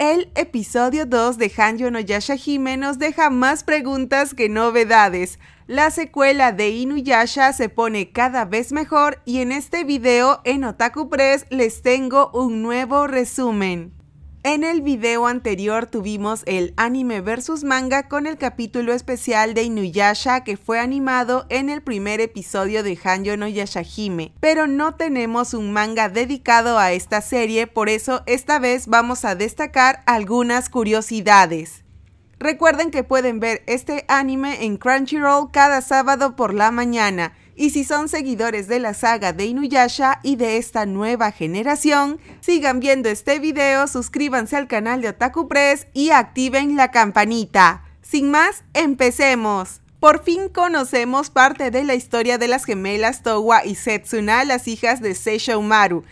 El episodio 2 de Hanjo no Yashahime nos deja más preguntas que novedades. La secuela de Inuyasha se pone cada vez mejor y en este video en Otaku Press les tengo un nuevo resumen. En el video anterior tuvimos el anime versus manga con el capítulo especial de Inuyasha que fue animado en el primer episodio de Hanjo no Yashahime, pero no tenemos un manga dedicado a esta serie, por eso esta vez vamos a destacar algunas curiosidades. Recuerden que pueden ver este anime en Crunchyroll cada sábado por la mañana. Y si son seguidores de la saga de Inuyasha y de esta nueva generación, sigan viendo este video, suscríbanse al canal de Otaku Press y activen la campanita. Sin más, empecemos. Por fin conocemos parte de la historia de las gemelas Towa y Setsuna, las hijas de Seishou Maru,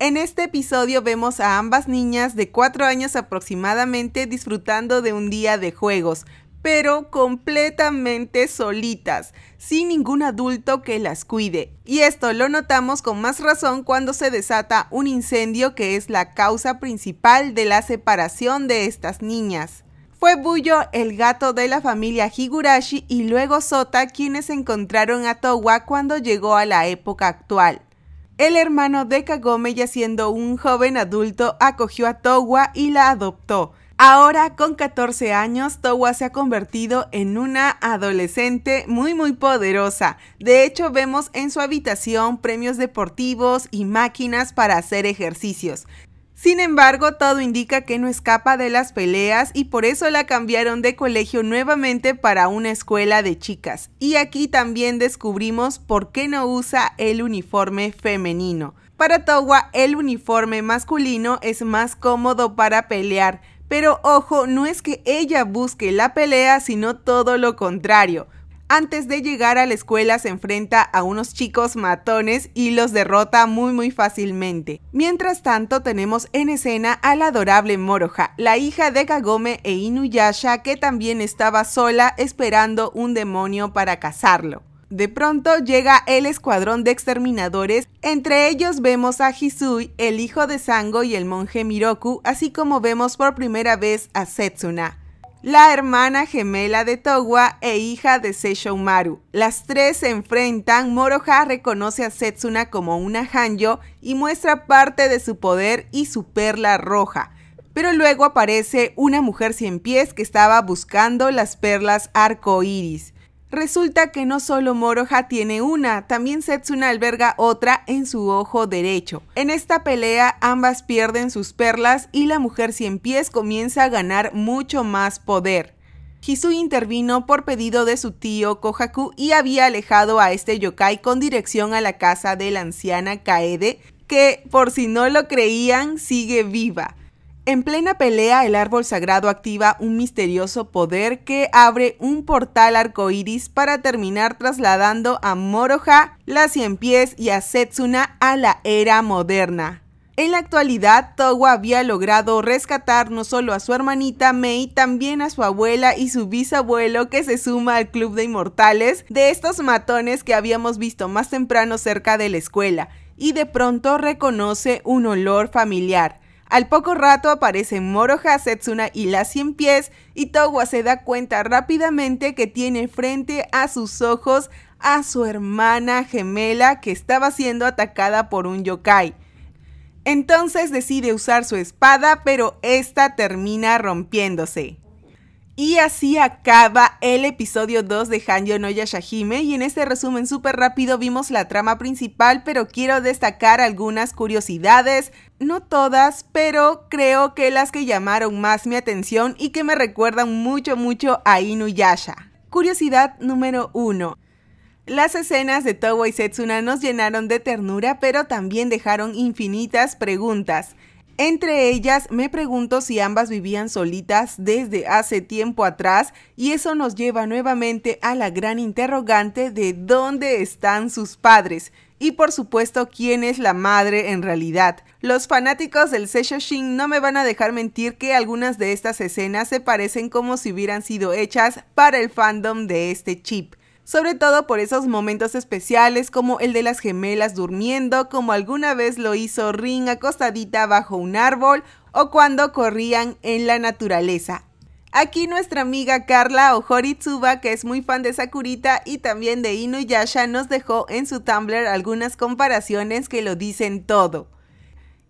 en este episodio vemos a ambas niñas de 4 años aproximadamente disfrutando de un día de juegos, pero completamente solitas, sin ningún adulto que las cuide. Y esto lo notamos con más razón cuando se desata un incendio que es la causa principal de la separación de estas niñas. Fue Buyo, el gato de la familia Higurashi, y luego Sota quienes encontraron a Towa cuando llegó a la época actual. El hermano de Kagome, ya siendo un joven adulto, acogió a Towa y la adoptó. Ahora, con 14 años, Towa se ha convertido en una adolescente muy muy poderosa. De hecho, vemos en su habitación premios deportivos y máquinas para hacer ejercicios. Sin embargo, todo indica que no escapa de las peleas y por eso la cambiaron de colegio nuevamente para una escuela de chicas. Y aquí también descubrimos por qué no usa el uniforme femenino. Para Towa, el uniforme masculino es más cómodo para pelear, pero ojo, no es que ella busque la pelea, sino todo lo contrario. Antes de llegar a la escuela se enfrenta a unos chicos matones y los derrota muy muy fácilmente. Mientras tanto tenemos en escena a la adorable Moroja, la hija de Kagome e Inuyasha que también estaba sola esperando un demonio para cazarlo. De pronto llega el escuadrón de exterminadores, entre ellos vemos a Hisui, el hijo de Sango y el monje Miroku, así como vemos por primera vez a Setsuna, la hermana gemela de Towa e hija de Seishoumaru. Las tres se enfrentan, Moroha reconoce a Setsuna como una Hanjo y muestra parte de su poder y su perla roja pero luego aparece una mujer cien pies que estaba buscando las perlas arcoíris. Resulta que no solo Moroha tiene una, también Setsuna alberga otra en su ojo derecho. En esta pelea ambas pierden sus perlas y la mujer cien pies comienza a ganar mucho más poder. Hisui intervino por pedido de su tío Kohaku y había alejado a este yokai con dirección a la casa de la anciana Kaede, que por si no lo creían sigue viva. En plena pelea, el árbol sagrado activa un misterioso poder que abre un portal arcoíris para terminar trasladando a Moroha, la Cien Pies y a Setsuna a la era moderna. En la actualidad, Towa había logrado rescatar no solo a su hermanita Mei, también a su abuela y su bisabuelo que se suma al club de inmortales de estos matones que habíamos visto más temprano cerca de la escuela, y de pronto reconoce un olor familiar al poco rato aparecen Moro Setsuna y las 100 Pies y Towa se da cuenta rápidamente que tiene frente a sus ojos a su hermana gemela que estaba siendo atacada por un yokai. Entonces decide usar su espada, pero esta termina rompiéndose. Y así acaba el episodio 2 de Hanyo no Yashahime y en este resumen súper rápido vimos la trama principal, pero quiero destacar algunas curiosidades, no todas, pero creo que las que llamaron más mi atención y que me recuerdan mucho mucho a Inuyasha. Curiosidad número 1. Las escenas de Togo y Setsuna nos llenaron de ternura, pero también dejaron infinitas preguntas. Entre ellas, me pregunto si ambas vivían solitas desde hace tiempo atrás y eso nos lleva nuevamente a la gran interrogante de dónde están sus padres y por supuesto quién es la madre en realidad. Los fanáticos del Shin no me van a dejar mentir que algunas de estas escenas se parecen como si hubieran sido hechas para el fandom de este chip sobre todo por esos momentos especiales como el de las gemelas durmiendo, como alguna vez lo hizo Rin acostadita bajo un árbol o cuando corrían en la naturaleza. Aquí nuestra amiga Carla Ohoritsuba, que es muy fan de Sakurita y también de Inuyasha, nos dejó en su Tumblr algunas comparaciones que lo dicen todo.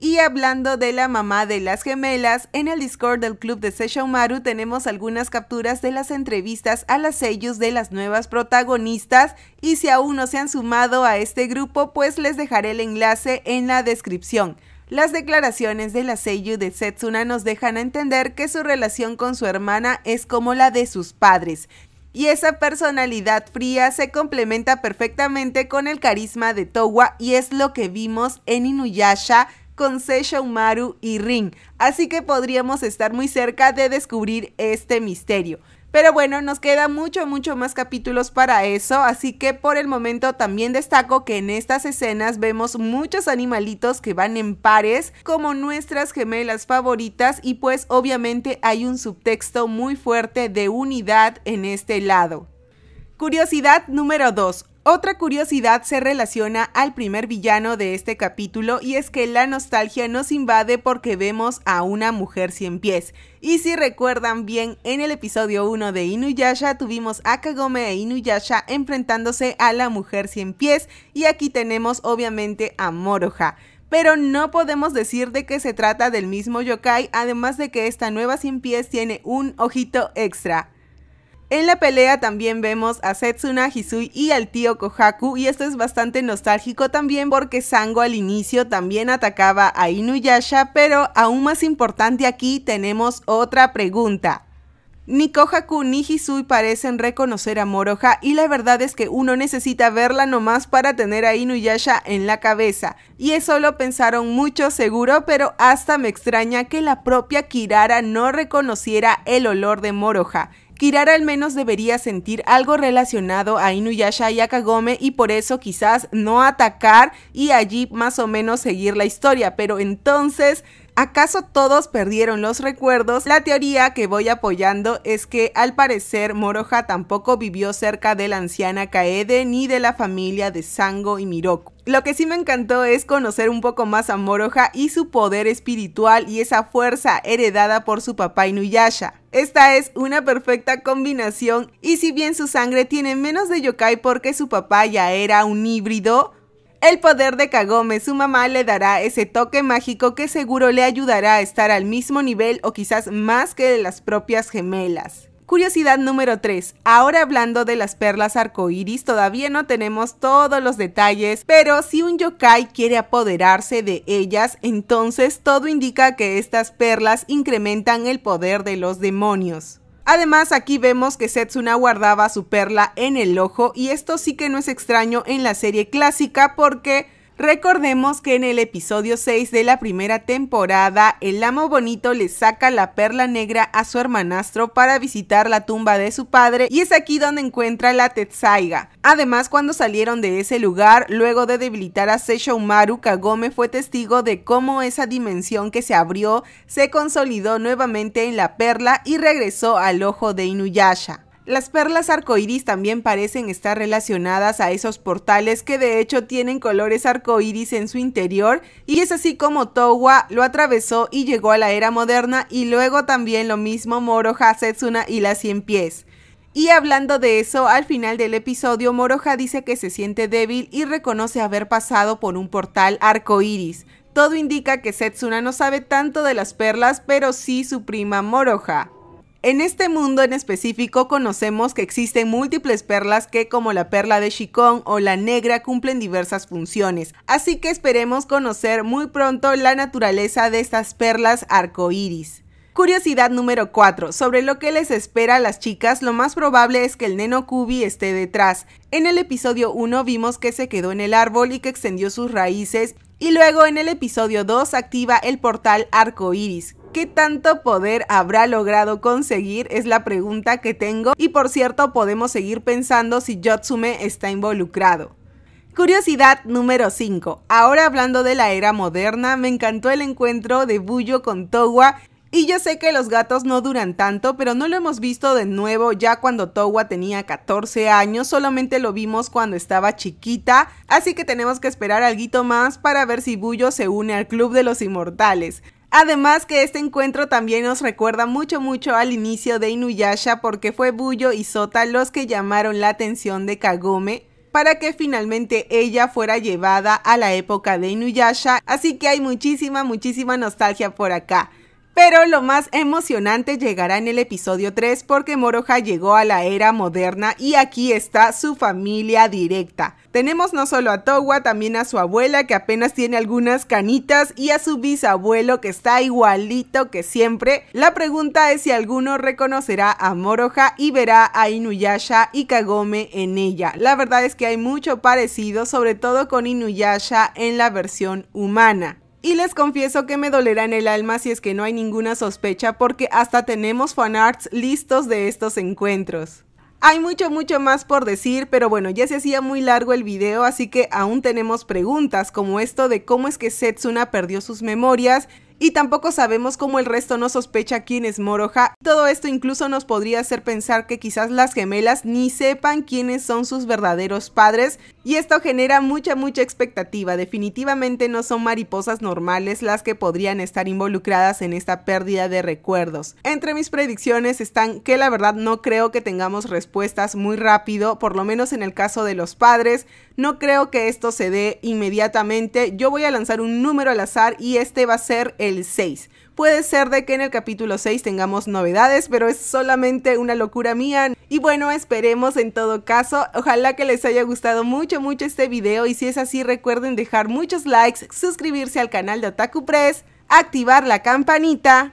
Y hablando de la mamá de las gemelas, en el Discord del club de Sesshomaru tenemos algunas capturas de las entrevistas a las sellos de las nuevas protagonistas y si aún no se han sumado a este grupo, pues les dejaré el enlace en la descripción. Las declaraciones de la seiyu de Setsuna nos dejan a entender que su relación con su hermana es como la de sus padres, y esa personalidad fría se complementa perfectamente con el carisma de Towa y es lo que vimos en Inuyasha con Seisha Maru y Ring, así que podríamos estar muy cerca de descubrir este misterio. Pero bueno, nos queda mucho, mucho más capítulos para eso, así que por el momento también destaco que en estas escenas vemos muchos animalitos que van en pares como nuestras gemelas favoritas y pues obviamente hay un subtexto muy fuerte de unidad en este lado. Curiosidad número 2. Otra curiosidad se relaciona al primer villano de este capítulo y es que la nostalgia nos invade porque vemos a una mujer cien pies. Y si recuerdan bien, en el episodio 1 de Inuyasha tuvimos a Kagome e Inuyasha enfrentándose a la mujer cien pies y aquí tenemos obviamente a Moroha pero no podemos decir de que se trata del mismo yokai, además de que esta nueva cien pies tiene un ojito extra. En la pelea también vemos a Setsuna, Hisui y al tío Kohaku y esto es bastante nostálgico también porque Sango al inicio también atacaba a Inuyasha, pero aún más importante aquí tenemos otra pregunta. Ni Kohaku ni Hisui parecen reconocer a Moroha y la verdad es que uno necesita verla nomás para tener a Inuyasha en la cabeza. Y eso lo pensaron mucho seguro, pero hasta me extraña que la propia Kirara no reconociera el olor de Moroha. Tirar al menos debería sentir algo relacionado a Inuyasha y a Kagome y por eso quizás no atacar y allí más o menos seguir la historia, pero entonces ¿Acaso todos perdieron los recuerdos? La teoría que voy apoyando es que al parecer Moroja tampoco vivió cerca de la anciana Kaede ni de la familia de Sango y Miroku. Lo que sí me encantó es conocer un poco más a Moroha y su poder espiritual y esa fuerza heredada por su papá Inuyasha. Esta es una perfecta combinación y si bien su sangre tiene menos de yokai porque su papá ya era un híbrido, el poder de Kagome, su mamá, le dará ese toque mágico que seguro le ayudará a estar al mismo nivel o quizás más que de las propias gemelas. Curiosidad número 3. Ahora hablando de las perlas arcoíris, todavía no tenemos todos los detalles, pero si un yokai quiere apoderarse de ellas, entonces todo indica que estas perlas incrementan el poder de los demonios. Además, aquí vemos que Setsuna guardaba su perla en el ojo y esto sí que no es extraño en la serie clásica porque Recordemos que en el episodio 6 de la primera temporada, el amo bonito le saca la perla negra a su hermanastro para visitar la tumba de su padre y es aquí donde encuentra la Tetsaiga. Además, cuando salieron de ese lugar, luego de debilitar a Seishoumaru Kagome fue testigo de cómo esa dimensión que se abrió se consolidó nuevamente en la perla y regresó al ojo de Inuyasha. Las perlas arcoíris también parecen estar relacionadas a esos portales que de hecho tienen colores arcoíris en su interior y es así como Towa lo atravesó y llegó a la era moderna y luego también lo mismo Moroja, Setsuna y las 100 Pies. Y hablando de eso, al final del episodio, Moroja dice que se siente débil y reconoce haber pasado por un portal arcoíris. Todo indica que Setsuna no sabe tanto de las perlas, pero sí su prima Moroja. En este mundo en específico conocemos que existen múltiples perlas que como la perla de Chicón o la negra cumplen diversas funciones, así que esperemos conocer muy pronto la naturaleza de estas perlas arcoíris. Curiosidad número 4. Sobre lo que les espera a las chicas, lo más probable es que el neno Kubi esté detrás. En el episodio 1 vimos que se quedó en el árbol y que extendió sus raíces, y luego en el episodio 2 activa el portal arcoíris. ¿Qué tanto poder habrá logrado conseguir? Es la pregunta que tengo. Y por cierto, podemos seguir pensando si Yotsume está involucrado. Curiosidad número 5. Ahora hablando de la era moderna, me encantó el encuentro de Bullo con Towa. Y yo sé que los gatos no duran tanto, pero no lo hemos visto de nuevo ya cuando Towa tenía 14 años, solamente lo vimos cuando estaba chiquita, así que tenemos que esperar algo más para ver si Bullo se une al Club de los Inmortales. Además que este encuentro también nos recuerda mucho mucho al inicio de Inuyasha porque fue Buyo y Sota los que llamaron la atención de Kagome para que finalmente ella fuera llevada a la época de Inuyasha, así que hay muchísima muchísima nostalgia por acá. Pero lo más emocionante llegará en el episodio 3 porque Moroja llegó a la era moderna y aquí está su familia directa. Tenemos no solo a Towa, también a su abuela que apenas tiene algunas canitas y a su bisabuelo que está igualito que siempre. La pregunta es si alguno reconocerá a Moroja y verá a Inuyasha y Kagome en ella. La verdad es que hay mucho parecido, sobre todo con Inuyasha en la versión humana. Y les confieso que me dolerá en el alma si es que no hay ninguna sospecha porque hasta tenemos fanarts listos de estos encuentros. Hay mucho, mucho más por decir, pero bueno, ya se hacía muy largo el video, así que aún tenemos preguntas como esto de cómo es que Setsuna perdió sus memorias y tampoco sabemos cómo el resto no sospecha quién es Moroja. Todo esto incluso nos podría hacer pensar que quizás las gemelas ni sepan quiénes son sus verdaderos padres y esto genera mucha mucha expectativa. Definitivamente no son mariposas normales las que podrían estar involucradas en esta pérdida de recuerdos. Entre mis predicciones están que la verdad no creo que tengamos respuestas muy rápido, por lo menos en el caso de los padres, no creo que esto se dé inmediatamente. Yo voy a lanzar un número al azar y este va a ser el 6. Puede ser de que en el capítulo 6 tengamos novedades, pero es solamente una locura mía. Y bueno, esperemos en todo caso. Ojalá que les haya gustado mucho, mucho este video. Y si es así, recuerden dejar muchos likes, suscribirse al canal de Otaku Press, activar la campanita